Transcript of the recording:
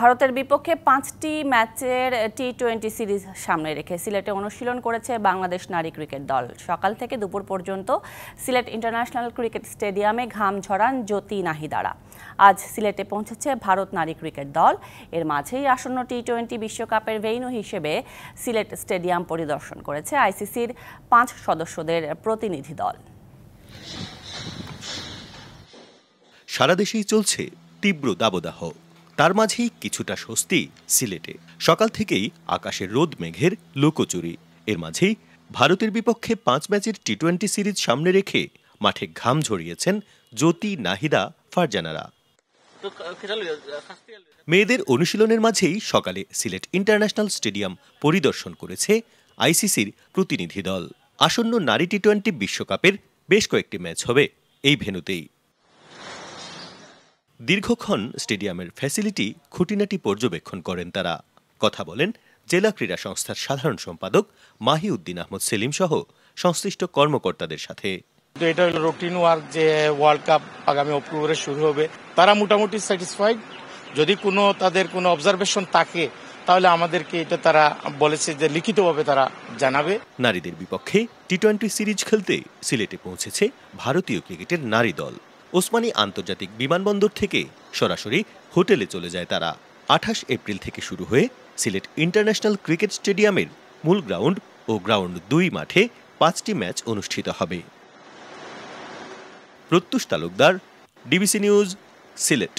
ভারতের বিপক্ষে পাঁচটি ম্যাচের টি টোয়েন্টি সিরিজ সামনে রেখে সিলেটে অনুশীলন করেছে বাংলাদেশ নারী ক্রিকেট দল সকাল থেকে দুপুর পর্যন্ত সিলেট ইন্টারন্যাশনাল ক্রিকেট স্টেডিয়ামে ঘাম ঝরান জ্যোতি নাহিদারা আজ সিলেটে পৌঁছেছে ভারত নারী ক্রিকেট দল এর মাঝেই আসন্ন টি টোয়েন্টি বিশ্বকাপের ভেইনু হিসেবে সিলেট স্টেডিয়াম পরিদর্শন করেছে আইসিসির পাঁচ সদস্যদের প্রতিনিধি দল সারা দেশেই চলছে তীব্র দাবদাহ তার মাঝেই কিছুটা স্বস্তি সিলেটে সকাল থেকেই আকাশের রোদ মেঘের লোকচুরি এর মাঝেই ভারতের বিপক্ষে পাঁচ ম্যাচের টি টোয়েন্টি সিরিজ সামনে রেখে মাঠে ঘাম ঝরিয়েছেন জ্যোতি নাহিদা ফারজানারা মেয়েদের অনুশীলনের মাঝেই সকালে সিলেট ইন্টারন্যাশনাল স্টেডিয়াম পরিদর্শন করেছে আইসিসির প্রতিনিধি দল আসন্ন নারী টি টোয়েন্টি বিশ্বকাপের বেশ কয়েকটি ম্যাচ হবে এই ভেনুতেই দীর্ঘক্ষণ স্টেডিয়ামের ফ্যাসিলিটি খুঁটিনাটি পর্যবেক্ষণ করেন তারা কথা বলেন জেলা ক্রীড়া সংস্থার সাধারণ সম্পাদক মাহি উদ্দিন আহমদ সেলিম সহ সংশ্লিষ্ট কর্মকর্তাদের সাথে এটা হলো রুটিন ওয়ার্ক যে ওয়ার্ল্ড কাপ আগামী অক্টোবরে শুরু হবে তারা মোটামুটি স্যাটিসফাইড যদি কোনো তাদের কোনো অবজারভেশন থাকে তাহলে আমাদেরকে এটা তারা বলেছে যে লিখিতভাবে তারা জানাবে নারীদের বিপক্ষে টি টোয়েন্টি সিরিজ খেলতে সিলেটে পৌঁছেছে ভারতীয় ক্রিকেটের নারী দল ওসমানী আন্তর্জাতিক বিমানবন্দর থেকে সরাসরি হোটেলে চলে যায় তারা আঠাশ এপ্রিল থেকে শুরু হয়ে সিলেট ইন্টারন্যাশনাল ক্রিকেট স্টেডিয়ামের মূল গ্রাউন্ড ও গ্রাউন্ড দুই মাঠে পাঁচটি ম্যাচ অনুষ্ঠিত হবে প্রত্যুষ তালুকদার ডিবিসি নিউজ সিলেট